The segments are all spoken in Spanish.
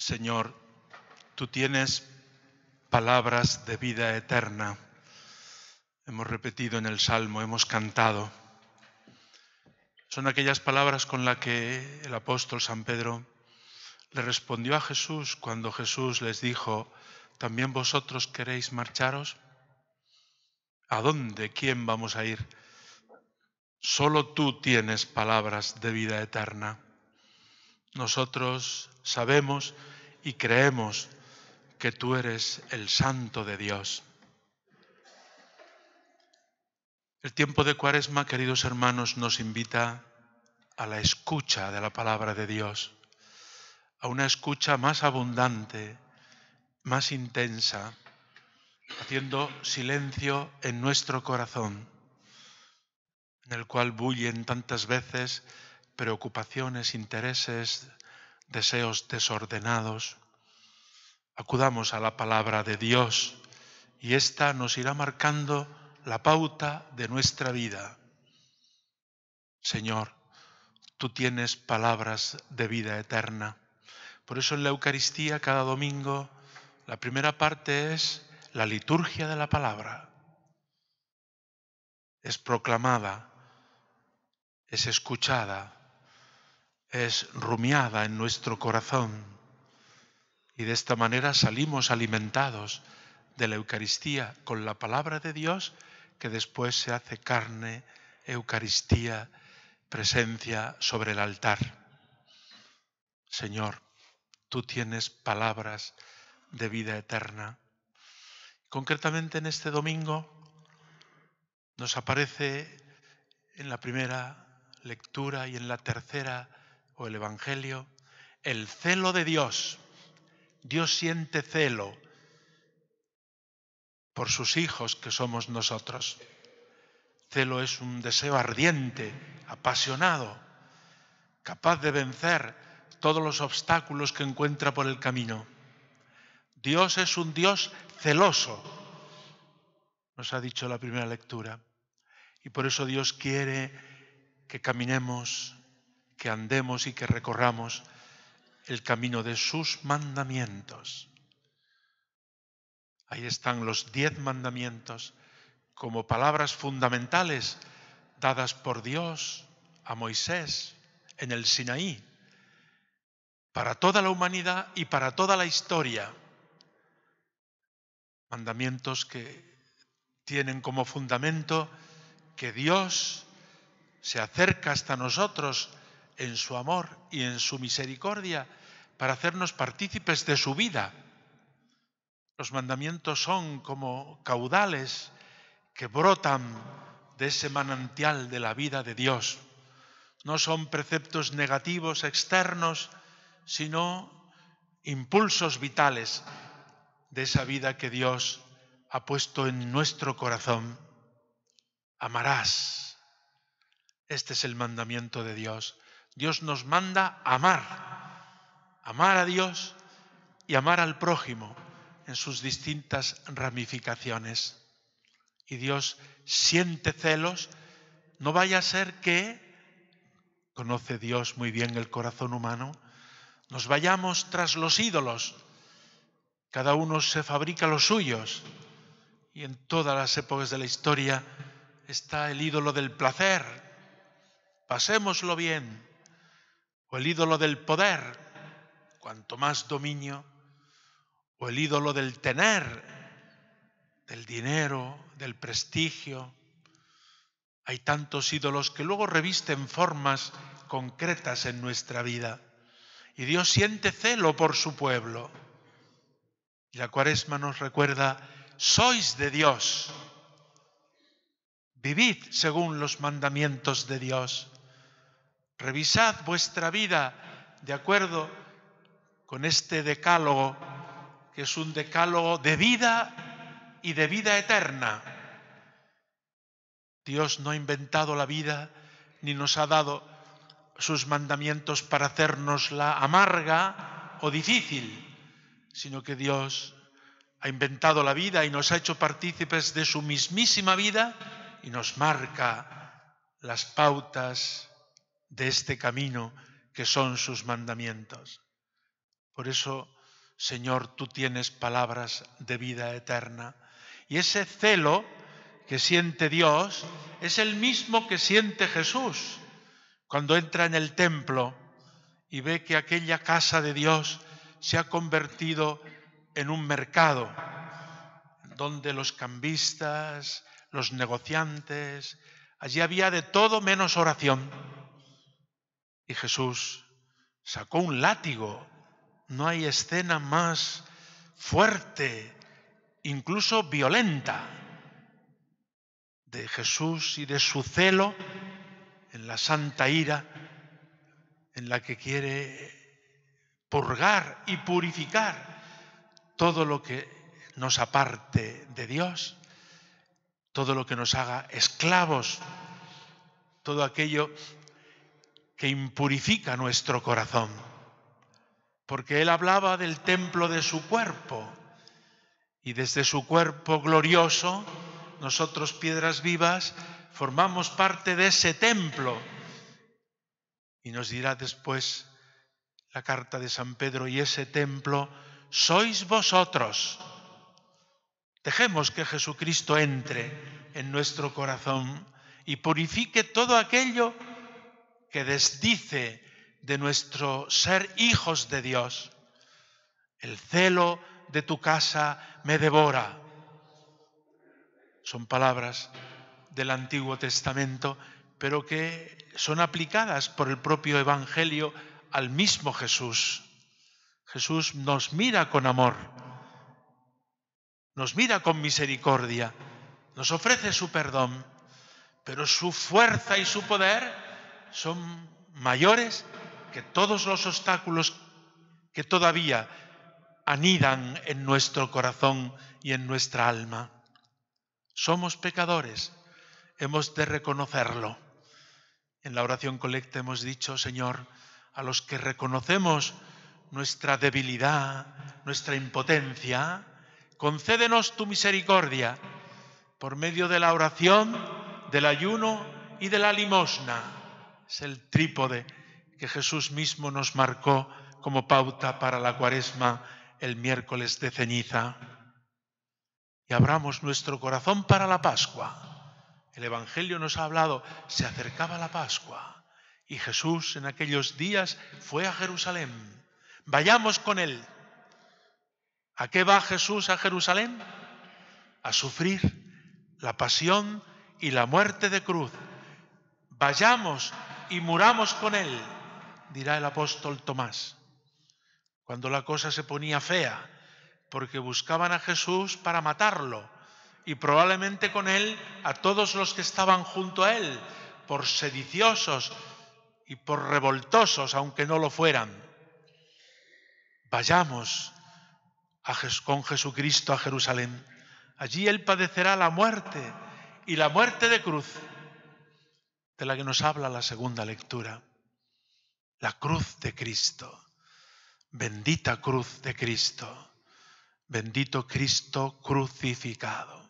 Señor, tú tienes palabras de vida eterna. Hemos repetido en el Salmo, hemos cantado. Son aquellas palabras con las que el apóstol San Pedro le respondió a Jesús cuando Jesús les dijo, ¿también vosotros queréis marcharos? ¿A dónde? ¿Quién vamos a ir? Solo tú tienes palabras de vida eterna. Nosotros sabemos y creemos que tú eres el santo de Dios. El tiempo de Cuaresma, queridos hermanos, nos invita a la escucha de la palabra de Dios, a una escucha más abundante, más intensa, haciendo silencio en nuestro corazón, en el cual bullen tantas veces preocupaciones, intereses, deseos desordenados. Acudamos a la palabra de Dios y ésta nos irá marcando la pauta de nuestra vida. Señor, tú tienes palabras de vida eterna. Por eso en la Eucaristía cada domingo la primera parte es la liturgia de la palabra. Es proclamada, es escuchada, es rumiada en nuestro corazón y de esta manera salimos alimentados de la Eucaristía con la palabra de Dios que después se hace carne, Eucaristía, presencia sobre el altar. Señor, tú tienes palabras de vida eterna. Concretamente en este domingo nos aparece en la primera lectura y en la tercera el Evangelio, el celo de Dios. Dios siente celo por sus hijos que somos nosotros. Celo es un deseo ardiente, apasionado, capaz de vencer todos los obstáculos que encuentra por el camino. Dios es un Dios celoso, nos ha dicho la primera lectura. Y por eso Dios quiere que caminemos que andemos y que recorramos el camino de sus mandamientos. Ahí están los diez mandamientos como palabras fundamentales dadas por Dios a Moisés en el Sinaí, para toda la humanidad y para toda la historia. Mandamientos que tienen como fundamento que Dios se acerca hasta nosotros en su amor y en su misericordia para hacernos partícipes de su vida. Los mandamientos son como caudales que brotan de ese manantial de la vida de Dios. No son preceptos negativos externos, sino impulsos vitales de esa vida que Dios ha puesto en nuestro corazón. Amarás. Este es el mandamiento de Dios. Dios nos manda amar, amar a Dios y amar al prójimo en sus distintas ramificaciones. Y Dios siente celos, no vaya a ser que, conoce Dios muy bien el corazón humano, nos vayamos tras los ídolos, cada uno se fabrica los suyos, y en todas las épocas de la historia está el ídolo del placer. Pasémoslo bien, o el ídolo del poder, cuanto más dominio, o el ídolo del tener, del dinero, del prestigio. Hay tantos ídolos que luego revisten formas concretas en nuestra vida. Y Dios siente celo por su pueblo. Y la cuaresma nos recuerda, sois de Dios. Vivid según los mandamientos de Dios. Revisad vuestra vida de acuerdo con este decálogo, que es un decálogo de vida y de vida eterna. Dios no ha inventado la vida ni nos ha dado sus mandamientos para hacernosla amarga o difícil, sino que Dios ha inventado la vida y nos ha hecho partícipes de su mismísima vida y nos marca las pautas de este camino que son sus mandamientos. Por eso, Señor, tú tienes palabras de vida eterna. Y ese celo que siente Dios es el mismo que siente Jesús cuando entra en el templo y ve que aquella casa de Dios se ha convertido en un mercado donde los cambistas, los negociantes, allí había de todo menos oración. Y Jesús sacó un látigo. No hay escena más fuerte, incluso violenta, de Jesús y de su celo en la santa ira en la que quiere purgar y purificar todo lo que nos aparte de Dios, todo lo que nos haga esclavos, todo aquello que impurifica nuestro corazón, porque él hablaba del templo de su cuerpo y desde su cuerpo glorioso, nosotros piedras vivas, formamos parte de ese templo. Y nos dirá después la carta de San Pedro y ese templo, sois vosotros. Dejemos que Jesucristo entre en nuestro corazón y purifique todo aquello que desdice de nuestro ser hijos de Dios. El celo de tu casa me devora. Son palabras del Antiguo Testamento, pero que son aplicadas por el propio Evangelio al mismo Jesús. Jesús nos mira con amor, nos mira con misericordia, nos ofrece su perdón, pero su fuerza y su poder son mayores que todos los obstáculos que todavía anidan en nuestro corazón y en nuestra alma. Somos pecadores, hemos de reconocerlo. En la oración colecta hemos dicho, Señor, a los que reconocemos nuestra debilidad, nuestra impotencia, concédenos tu misericordia por medio de la oración, del ayuno y de la limosna es el trípode que Jesús mismo nos marcó como pauta para la cuaresma el miércoles de ceniza. Y abramos nuestro corazón para la Pascua. El Evangelio nos ha hablado, se acercaba la Pascua y Jesús en aquellos días fue a Jerusalén. Vayamos con él. ¿A qué va Jesús a Jerusalén? A sufrir la pasión y la muerte de cruz. Vayamos y muramos con él, dirá el apóstol Tomás, cuando la cosa se ponía fea, porque buscaban a Jesús para matarlo y probablemente con él a todos los que estaban junto a él, por sediciosos y por revoltosos, aunque no lo fueran. Vayamos a con Jesucristo a Jerusalén. Allí él padecerá la muerte y la muerte de cruz de la que nos habla la segunda lectura, la cruz de Cristo, bendita cruz de Cristo, bendito Cristo crucificado.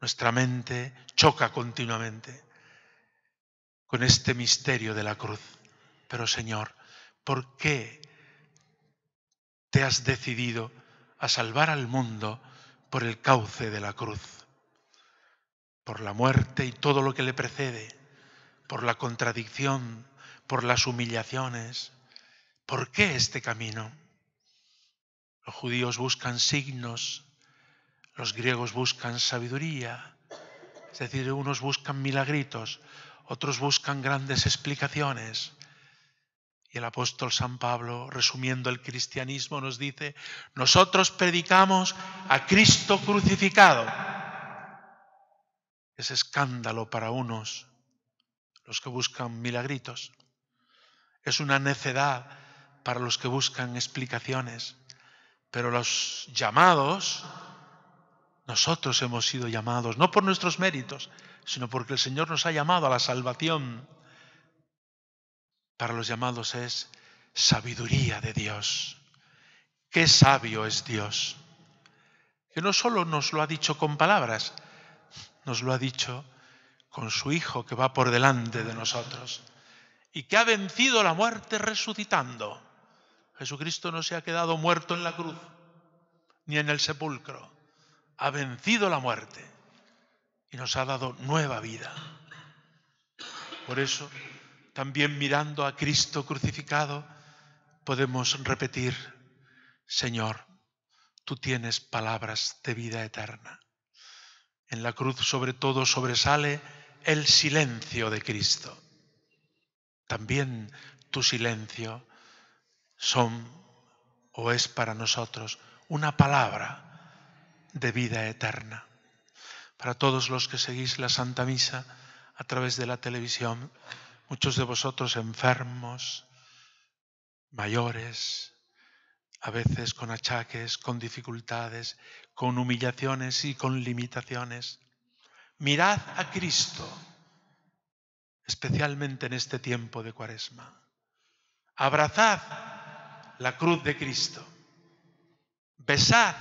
Nuestra mente choca continuamente con este misterio de la cruz. Pero Señor, ¿por qué te has decidido a salvar al mundo por el cauce de la cruz? Por la muerte y todo lo que le precede por la contradicción, por las humillaciones. ¿Por qué este camino? Los judíos buscan signos, los griegos buscan sabiduría, es decir, unos buscan milagritos, otros buscan grandes explicaciones. Y el apóstol San Pablo, resumiendo el cristianismo, nos dice, nosotros predicamos a Cristo crucificado. Es escándalo para unos los que buscan milagritos. Es una necedad para los que buscan explicaciones. Pero los llamados, nosotros hemos sido llamados, no por nuestros méritos, sino porque el Señor nos ha llamado a la salvación. Para los llamados es sabiduría de Dios. Qué sabio es Dios. Que no solo nos lo ha dicho con palabras, nos lo ha dicho con su Hijo que va por delante de nosotros y que ha vencido la muerte resucitando. Jesucristo no se ha quedado muerto en la cruz ni en el sepulcro. Ha vencido la muerte y nos ha dado nueva vida. Por eso, también mirando a Cristo crucificado, podemos repetir, Señor, tú tienes palabras de vida eterna. En la cruz sobre todo sobresale el silencio de Cristo. También tu silencio son o es para nosotros una palabra de vida eterna. Para todos los que seguís la Santa Misa a través de la televisión, muchos de vosotros enfermos, mayores, a veces con achaques, con dificultades, con humillaciones y con limitaciones, Mirad a Cristo, especialmente en este tiempo de cuaresma. Abrazad la cruz de Cristo. Besad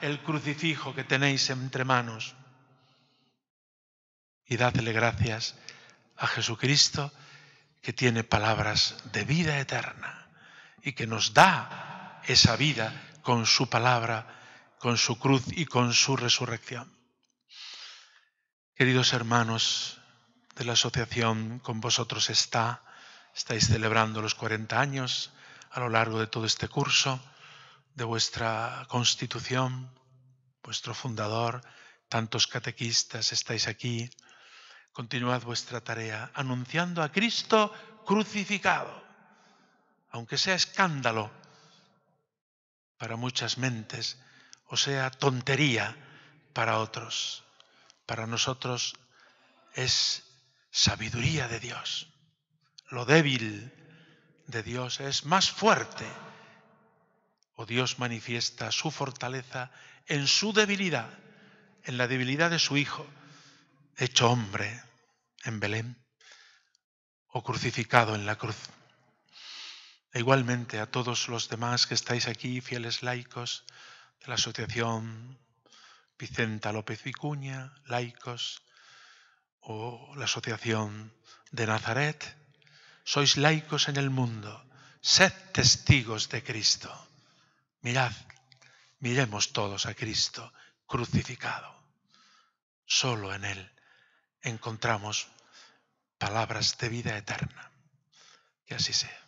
el crucifijo que tenéis entre manos. Y dadle gracias a Jesucristo que tiene palabras de vida eterna y que nos da esa vida con su palabra, con su cruz y con su resurrección. Queridos hermanos de la asociación, con vosotros está, estáis celebrando los 40 años a lo largo de todo este curso, de vuestra constitución, vuestro fundador, tantos catequistas estáis aquí. Continuad vuestra tarea anunciando a Cristo crucificado, aunque sea escándalo para muchas mentes o sea tontería para otros para nosotros es sabiduría de Dios. Lo débil de Dios es más fuerte. O Dios manifiesta su fortaleza en su debilidad, en la debilidad de su Hijo, hecho hombre en Belén o crucificado en la cruz. E igualmente a todos los demás que estáis aquí, fieles laicos de la Asociación Vicenta López Vicuña, laicos, o la Asociación de Nazaret, sois laicos en el mundo, sed testigos de Cristo. Mirad, miremos todos a Cristo crucificado. Solo en Él encontramos palabras de vida eterna. Que así sea.